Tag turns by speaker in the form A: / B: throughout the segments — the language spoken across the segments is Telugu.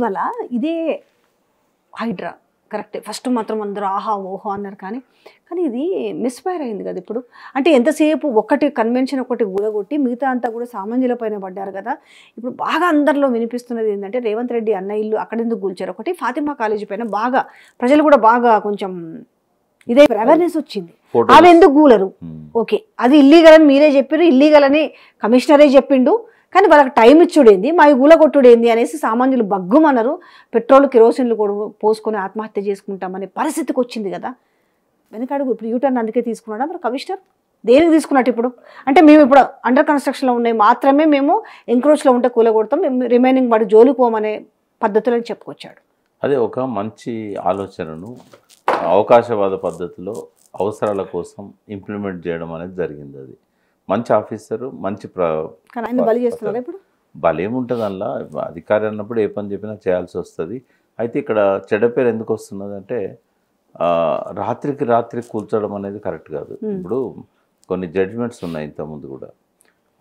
A: ఇటీవల ఇదే హైడ్రా కరెక్టే ఫస్ట్ మాత్రం అందరూ ఆహా ఓహో అన్నారు కానీ కానీ ఇది మిస్ఫైర్ అయింది కదా ఇప్పుడు అంటే ఎంతసేపు ఒకటి కన్వెన్షన్ ఒకటి కూడగొట్టి మిగతా అంతా కూడా సామాన్యుల పైన పడ్డారు కదా ఇప్పుడు బాగా అందరిలో వినిపిస్తున్నది ఏంటంటే రేవంత్ రెడ్డి అన్న ఇల్లు అక్కడెందుకు కూల్చారు ఒకటి ఫాతిమా కాలేజీ పైన బాగా ప్రజలు కూడా బాగా కొంచెం ఇదే అవేర్నెస్ oh. వచ్చింది అవి ఎందుకు కూలరు hmm. ఓకే అది ఇల్లీగల్ అని మీరే చెప్పారు ఇల్లీగల్ అని కమిషనరే చెప్పిండు కానీ వాళ్ళకి టైం ఇచ్చుడేంది మా గూల కొట్టుడేంది అనేసి సామాన్యులు బగ్గుమన్నారు పెట్రోల్ కిరోసిన్లు కూడా పోసుకొని ఆత్మహత్య చేసుకుంటామనే పరిస్థితికి వచ్చింది కదా వెనకడుగు ఇప్పుడు యూటర్న్ అందుకే తీసుకున్నాడా మరి కమిషనర్ దేనికి తీసుకున్నట్టు ఇప్పుడు అంటే మేము ఇప్పుడు అండర్ కన్స్ట్రక్షన్లో ఉన్నాయి మాత్రమే మేము ఎంక్రోచ్లో ఉంటే కూలగొడతాం రిమైనింగ్ వాడు జోలిపోమనే పద్ధతులని చెప్పుకొచ్చాడు
B: అదే ఒక మంచి ఆలోచనను అవకాశవాద పద్ధతిలో అవసరాల కోసం ఇంప్లిమెంట్ చేయడం అనేది జరిగింది అది మంచి ఆఫీసరు మంచి ఉంటుంది అందులో అధికారి అన్నప్పుడు ఏ పని చెప్పినా చేయాల్సి వస్తుంది అయితే ఇక్కడ చెడ్డ పేరు ఎందుకు వస్తున్నదంటే రాత్రికి రాత్రి కూల్చడం అనేది కరెక్ట్ కాదు ఇప్పుడు కొన్ని జడ్జిమెంట్స్ ఉన్నాయి ఇంతకుముందు కూడా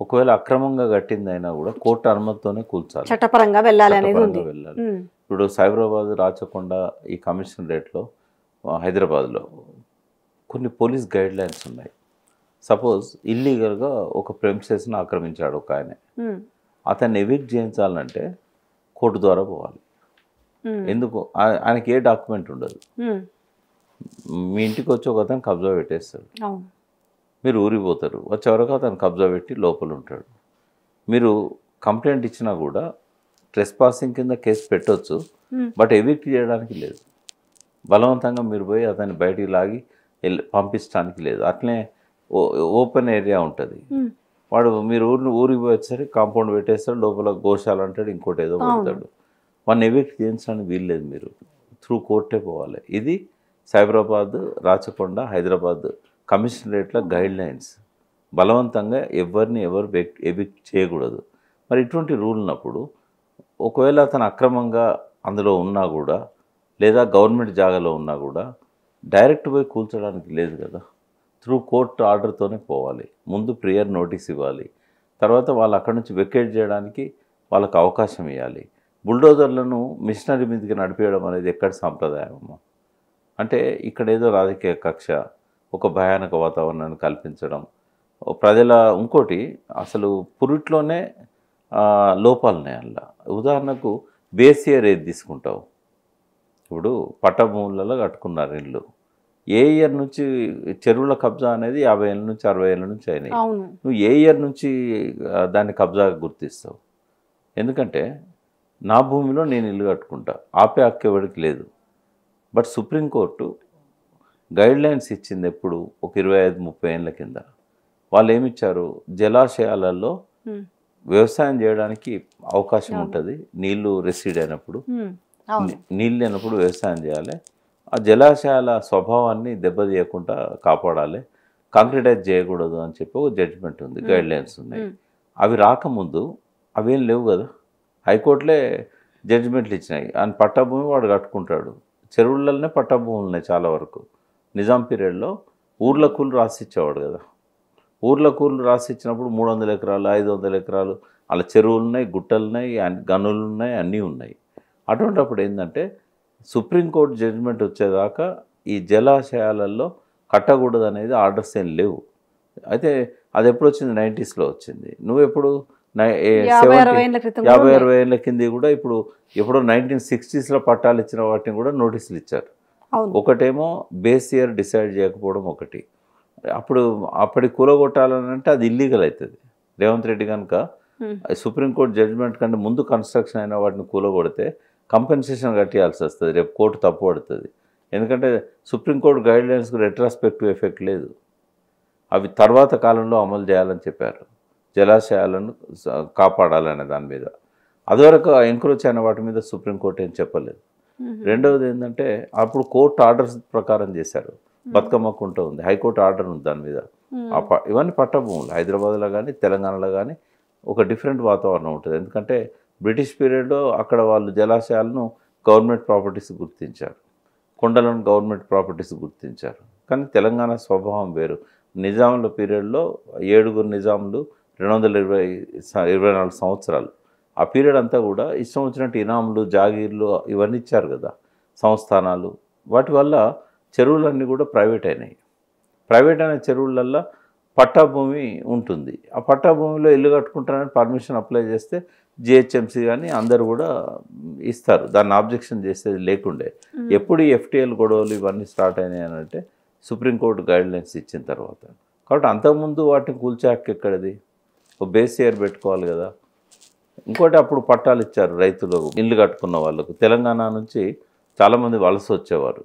B: ఒకవేళ అక్రమంగా కట్టిందైనా కూడా కోర్టు అనుమతితోనే కూల్చాలి
A: చట్టపరంగా వెళ్ళాలి
B: ఇప్పుడు సైబరాబాద్ రాచకొండ ఈ కమిషన్ రేట్లో హైదరాబాద్లో కొన్ని పోలీస్ గైడ్ లైన్స్ ఉన్నాయి సపోజ్ ఇల్లీగల్గా ఒక ప్రెమిసెస్ని ఆక్రమించాడు ఒక ఆయన అతన్ని ఎవిక్ట్ చేయించాలంటే కోర్టు ద్వారా పోవాలి ఎందుకు ఆయనకి ఏ డాక్యుమెంట్ ఉండదు మీ ఇంటికి వచ్చి ఒక అతను కబ్జా పెట్టేస్తాడు మీరు ఊరిపోతారు వచ్చేవరకు అతను కబ్జా పెట్టి లోపల ఉంటాడు మీరు కంప్లైంట్ ఇచ్చినా కూడా ట్రెస్ పాసింగ్ కింద కేసు పెట్టవచ్చు బట్ ఎవిక్ట్ చేయడానికి లేదు బలవంతంగా మీరు పోయి అతన్ని బయటికి లాగి పంపించడానికి లేదు అట్లే ఓపెన్ ఏరియా ఉంటుంది వాడు మీరు ఊరిని ఊరికి పోయేసరికి కాంపౌండ్ పెట్టేస్తాడు లోపల గోశాల అంటాడు ఇంకోటి ఏదో పెడతాడు వాడిని ఎవిక్ట్ చేయించడానికి వీల్లేదు మీరు త్రూ కోర్టే పోవాలి ఇది సైబరాబాద్ రాచకొండ హైదరాబాద్ కమిషనరేట్ల గైడ్ లైన్స్ బలవంతంగా ఎవరిని ఎవరు ఎవిక్ట్ చేయకూడదు మరి ఇటువంటి రూల్ ఉన్నప్పుడు ఒకవేళ అతను అక్రమంగా అందులో ఉన్నా కూడా లేదా గవర్నమెంట్ జాగాలో ఉన్నా కూడా డైరెక్ట్ పోయి కూల్చడానికి లేదు కదా త్రూ కోర్టు ఆర్డర్తోనే పోవాలి ముందు ప్రేయర్ నోటీస్ ఇవ్వాలి తర్వాత వాళ్ళు అక్కడి నుంచి వెకేట్ చేయడానికి వాళ్ళకు అవకాశం ఇవ్వాలి బుల్డోజర్లను మిషనరీ మీదకి నడిపేయడం అనేది ఎక్కడ అమ్మ అంటే ఇక్కడ ఏదో రాజకీయ కక్ష ఒక భయానక వాతావరణాన్ని కల్పించడం ప్రజల ఇంకోటి అసలు పురిట్లోనే లోపాలున్నాయి అలా ఉదాహరణకు బేసియర్ ఏది తీసుకుంటావు ఇప్పుడు పట్టభూములలో కట్టుకున్నారు ఇల్లు ఏ ఇయర్ నుంచి చెరువుల కబ్జా అనేది యాభై ఏళ్ళ నుంచి అరవై ఏళ్ళ నుంచి అయినాయి నువ్వు ఏ ఇయర్ నుంచి దాన్ని కబ్జాగా గుర్తిస్తావు ఎందుకంటే నా భూమిలో నేను ఇల్లు కట్టుకుంటా ఆపే హక్కు లేదు బట్ సుప్రీంకోర్టు గైడ్ లైన్స్ ఇచ్చింది ఎప్పుడు ఒక ఇరవై ఐదు ముప్పై ఏళ్ళ కింద వాళ్ళు ఏమిచ్చారు జలాశయాలలో వ్యవసాయం చేయడానికి అవకాశం ఉంటుంది నీళ్లు రెసిడ్ అయినప్పుడు నీళ్ళు లేనప్పుడు వ్యవసాయం చేయాలి ఆ జలాశయాల స్వభావాన్ని దెబ్బతీయకుండా కాపాడాలి కాంక్రిటైజ్ చేయకూడదు అని చెప్పి ఒక జడ్జ్మెంట్ ఉంది గైడ్ లైన్స్ ఉన్నాయి అవి రాకముందు అవేం లేవు కదా హైకోర్టులే జడ్జిమెంట్లు ఇచ్చినాయి ఆయన పట్టభూమి వాడు కట్టుకుంటాడు చెరువులలోనే పట్టభూములు ఉన్నాయి చాలా వరకు నిజాం పీరియడ్లో ఊర్ల కూలు రాసిచ్చేవాడు కదా ఊర్ల కూలు రాసిచ్చినప్పుడు మూడు వందల ఎకరాలు ఐదు వందల ఎకరాలు అలా చెరువులు ఉన్నాయి గుట్టలు ఉన్నాయి గనులు ఉన్నాయి అన్నీ ఉన్నాయి అటువంటిప్పుడు ఏంటంటే సుప్రీంకోర్టు జడ్జిమెంట్ వచ్చేదాకా ఈ జలాశయాలలో కట్టకూడదు అనేది ఆర్డర్స్ ఏం లేవు అయితే అది ఎప్పుడు వచ్చింది నైంటీస్లో వచ్చింది నువ్వు ఎప్పుడు యాభై అరవై ఏళ్ళ కింది కూడా ఇప్పుడు ఎప్పుడో నైన్టీన్ సిక్స్టీస్లో పట్టాలు ఇచ్చిన వాటిని కూడా నోటీసులు ఇచ్చారు ఒకటేమో బేస్ ఇయర్ డిసైడ్ చేయకపోవడం ఒకటి అప్పుడు అప్పటి కూలగొట్టాలనంటే అది ఇల్లీగల్ అవుతుంది రేవంత్ రెడ్డి కనుక సుప్రీంకోర్టు జడ్జిమెంట్ కంటే ముందు కన్స్ట్రక్షన్ అయిన వాటిని కూలగొడితే కంపెన్సేషన్ కట్టాల్సి వస్తుంది రేపు కోర్టు తప్పు పడుతుంది ఎందుకంటే సుప్రీంకోర్టు గైడ్లైన్స్కు రెట్రాస్పెక్టివ్ ఎఫెక్ట్ లేదు అవి తర్వాత కాలంలో అమలు చేయాలని చెప్పారు జలాశయాలను కాపాడాలనే దాని మీద అదివరకు ఎంక్రోచ్ అయిన వాటి మీద సుప్రీంకోర్టు ఏం చెప్పలేదు రెండవది ఏంటంటే అప్పుడు కోర్టు ఆర్డర్స్ ప్రకారం చేశారు బతుకమ్మ కుంట ఉంది హైకోర్టు ఆర్డర్ ఉంది దాని మీద ఇవన్నీ పట్టభూములు హైదరాబాద్లో కానీ తెలంగాణలో కానీ ఒక డిఫరెంట్ వాతావరణం ఉంటుంది ఎందుకంటే బ్రిటిష్ పీరియడ్లో అక్కడ వాళ్ళు జలాశయాలను గవర్నమెంట్ ప్రాపర్టీస్ గుర్తించారు కొండలను గవర్నమెంట్ ప్రాపర్టీస్ గుర్తించారు కానీ తెలంగాణ స్వభావం వేరు నిజాముల పీరియడ్లో ఏడుగురు నిజాములు రెండు వందల ఇరవై ఇరవై నాలుగు సంవత్సరాలు ఆ పీరియడ్ అంతా కూడా ఇష్టం వచ్చినట్టు ఇనాములు జాగీర్లు ఇవన్నీ ఇచ్చారు కదా సంస్థానాలు వాటి వల్ల చెరువులన్నీ కూడా ప్రైవేట్ అయినాయి ప్రైవేట్ అయిన చెరువులల్లో పట్టాభూమి ఉంటుంది ఆ పట్టాభూమిలో ఇల్లు కట్టుకుంటానని పర్మిషన్ అప్లై చేస్తే జిహెచ్ఎంసీ కానీ అందరు కూడా ఇస్తారు దాన్ని ఆబ్జెక్షన్ చేసేది లేకుండే ఎప్పుడు ఎఫ్టీఎల్ గొడవలు ఇవన్నీ స్టార్ట్ అయినాయి అని అంటే సుప్రీంకోర్టు గైడ్లైన్స్ ఇచ్చిన తర్వాత కాబట్టి అంతకుముందు వాటిని కూల్చాక ఎక్కడిది ఓ బేస్ ఇయర్ పెట్టుకోవాలి కదా ఇంకోటి అప్పుడు పట్టాలు ఇచ్చారు రైతులకు ఇల్లు కట్టుకున్న వాళ్ళకు తెలంగాణ నుంచి చాలామంది వలస వచ్చేవారు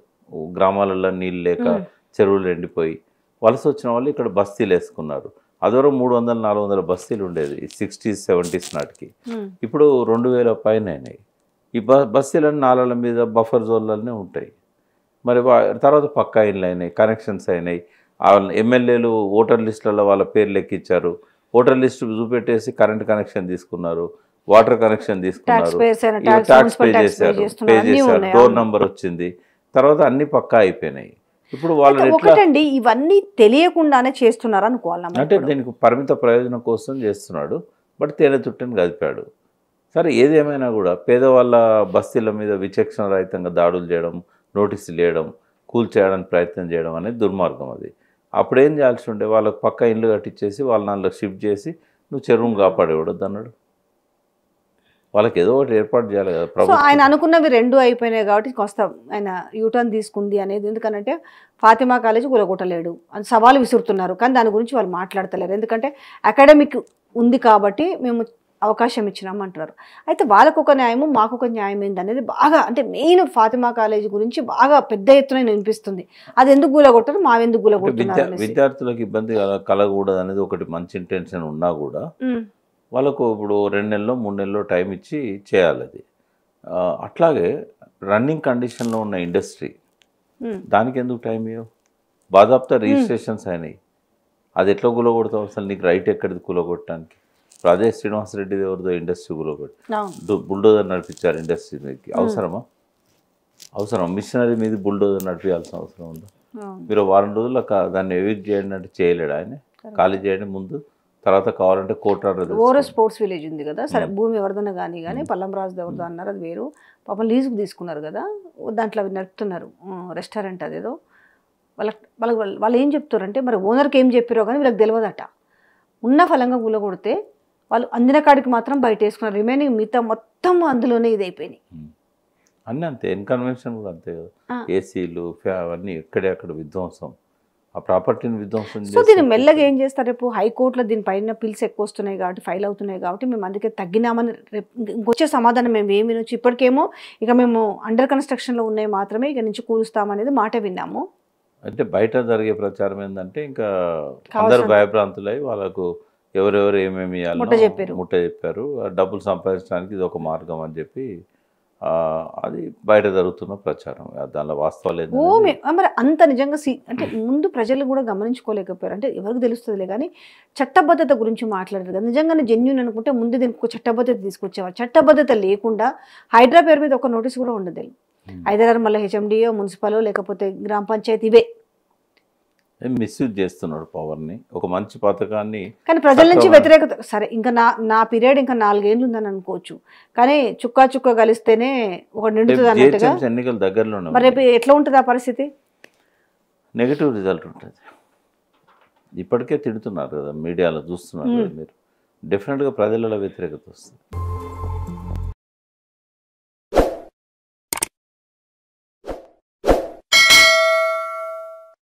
B: గ్రామాలలో నీళ్ళు లేక చెరువులు ఎండిపోయి వలస వచ్చిన వాళ్ళు ఇక్కడ బస్తీలు వేసుకున్నారు అదివరకు మూడు వందల నాలుగు వందల బస్తీలు ఉండేది సిక్స్టీస్ సెవెంటీస్ నాటికి hmm. ఇప్పుడు రెండు వేల పైన అయినాయి ఈ బ బస్తీలన్నీ నాలుగుల మీద బఫర్ జోన్లనే ఉంటాయి మరి తర్వాత పక్కా ఇళ్ళు అయినాయి కనెక్షన్స్ అయినాయి ఎమ్మెల్యేలు ఓటర్ లిస్టులలో వాళ్ళ పేరు లెక్కించారు ఓటర్ లిస్ట్ చూపెట్టేసి కరెంట్ కనెక్షన్ తీసుకున్నారు వాటర్ కనెక్షన్ తీసుకున్నారు ట్యాక్స్ పే చేశారు పే చేశారు డోర్ నెంబర్ వచ్చింది తర్వాత అన్నీ పక్కా అయిపోయినాయి ఇప్పుడు వాళ్ళు ఒకటండి
A: ఇవన్నీ తెలియకుండానే చేస్తున్నారు అనుకోవాలి అంటే
B: దీనికి పరిమిత ప్రయోజనం కోసం చేస్తున్నాడు బట్ తేనె చుట్టని గదిపాడు సరే ఏదేమైనా కూడా పేదవాళ్ళ బస్తీల మీద విచక్షణ రహితంగా దాడులు చేయడం నోటీసులు వేయడం కూల్చేయడానికి ప్రయత్నం చేయడం అనేది దుర్మార్గం అది అప్పుడేం చేయాల్సి ఉండే వాళ్ళకు పక్క ఇల్లు కట్టించేసి వాళ్ళ నాలుగు షిఫ్ట్ చేసి నువ్వు చెరువును కాపాడేవాడు అన్నాడు వాళ్ళకి ఏదో ఒకటి ఏర్పాటు చేయాలి కదా సో ఆయన
A: అనుకున్నవి రెండు అయిపోయినాయి కాబట్టి కొంత ఆయన యూటర్న్ తీసుకుంది అనేది ఎందుకంటే ఫాతిమా కాలేజ్ కూలగొట్టలేడు అని సవాలు విసురుతున్నారు కానీ దాని గురించి వాళ్ళు మాట్లాడతలేరు ఎందుకంటే అకాడమిక్ ఉంది కాబట్టి మేము అవకాశం ఇచ్చినామంటున్నారు అయితే వాళ్ళకు ఒక న్యాయము మాకు ఒక న్యాయం అనేది బాగా అంటే మెయిన్ ఫాతిమా కాలేజీ గురించి బాగా పెద్ద ఎత్తున వినిపిస్తుంది అది ఎందుకు గూలగొట్టారు మావెందుకు గూలగొట్టారు
B: విద్యార్థులకు ఇబ్బంది కలగకూడదు అనేది ఒకటి మంచి ఇంటెన్షన్ ఉన్నా కూడా వాళ్ళకు ఇప్పుడు రెండు నెలలో మూడు నెలలో టైం ఇచ్చి చేయాలి అది అట్లాగే రన్నింగ్ కండిషన్లో ఉన్న ఇండస్ట్రీ దానికి ఎందుకు టైం ఇవ్వవు బాధాప్తా రిజిస్ట్రేషన్స్ అయినాయి అది ఎట్లా కూలగొడతావు అసలు నీకు రైట్ ఎక్కడిది కూలగొట్టడానికి ఇప్పుడు శ్రీనివాసరెడ్డి ఎవరిదో ఇండస్ట్రీ కూలగొట్టి బుల్డోజర్ నడిపించారు ఇండస్ట్రీ మీదకి అవసరమా అవసరం మిషనరీ మీద బుల్డోజర్ నడిపించాల్సిన అవసరం ఉందా మీరు వారం రోజులు దాన్ని ఎవిట్ చేయండి అంటే చేయలేడు ఆయన ఖాళీ చేయండి ముందు తర్వాత కావాలంటే కోటారు ఓరో
A: స్పోర్ట్స్ విలేజ్ ఉంది కదా సరే hmm. భూమి ఎవరిదన్నా కానీ కానీ hmm. పల్లం రాజు ఎవరిదో అన్నారు అది వేరు పాపం లీజుకు తీసుకున్నారు కదా దాంట్లో అవి నడుపుతున్నారు రెస్టారెంట్ అదేదో వాళ్ళకి వాళ్ళకి వాళ్ళు ఏం చెప్తారంటే మరి ఓనర్కి ఏం చెప్పారో కానీ వీళ్ళకి తెలియదట ఉన్న ఫలంగా కొడితే వాళ్ళు అందిన కాడికి మాత్రం బయట వేసుకున్నారు రిమైనింగ్ మిగతా మొత్తం అందులోనే ఇది అయిపోయినాయి hmm.
B: అన్నీ అంతే ఇన్కన్వెన్షన్ అంతే ఏసీలు అవన్నీ ఎక్కడే అక్కడ విధ్వంసం ఆ ప్రాపర్టీని విధ్వంసం సో దీన్ని
A: మెల్లగా ఏం చేస్తారు రేపు హైకోర్టులో దీనిపైన పిల్స్ ఎక్కువ వస్తున్నాయి కాబట్టి ఫైల్ అవుతున్నాయి కాబట్టి మేము అందుకే తగ్గినామని వచ్చే సమాధానం మేము ఏమి వినొచ్చు ఇప్పటికేమో ఇక మేము అండర్ కన్స్ట్రక్షన్లో ఉన్నాయి మాత్రమే ఇక నుంచి కూలుస్తామనేది మాట విన్నాము
B: అంటే బయట జరిగే ప్రచారం ఏంటంటే ఇంకా అందరు భయభ్రాంతులై వాళ్ళకు ఎవరెవరు ఏమేమి చెప్పారు ముట్ట చెప్పారు డబ్బులు సంపాదించడానికి ఇది ఒక మార్గం అని చెప్పి అది బయట జరుగుతున్న ప్రచారం దానిలో వాస్తవాలు
A: మరి అంత నిజంగా అంటే ముందు ప్రజలు కూడా గమనించుకోలేకపోయారు అంటే ఎవరికి తెలుస్తుంది కానీ చట్టబద్ధత గురించి మాట్లాడారు కదా నిజంగానే జెన్యున్ అనుకుంటే ముందు దీనికి చట్టబద్ధత తీసుకొచ్చేవారు చట్టబద్ధత లేకుండా హైదరాబాద్ పేరు మీద ఒక నోటీస్ కూడా ఉండదు హైదరాబాద్ మళ్ళీ హెచ్ఎండియో మున్సిపల్ లేకపోతే గ్రామ పంచాయతీ ఇవే
B: మిస్యూజ్ చేస్తున్నాడు పవర్ని ఒక మంచి పథకాన్ని కానీ ప్రజల నుంచి వ్యతిరేకత
A: సరే ఇంకా నా నా పీరియడ్ ఇంకా నాలుగేళ్ళు ఉందని అనుకోవచ్చు కానీ చుక్కా చుక్క కలిస్తేనే ఒక
B: ఎన్నికల దగ్గరలో రేపు
A: ఎట్లా ఉంటుంది ఆ పరిస్థితి
B: నెగిటివ్ రిజల్ట్ ఉంటుంది ఇప్పటికే తిడుతున్నారు కదా మీడియాలో చూస్తున్నారు మీరు డెఫినెట్గా ప్రజలలో వ్యతిరేకత వస్తుంది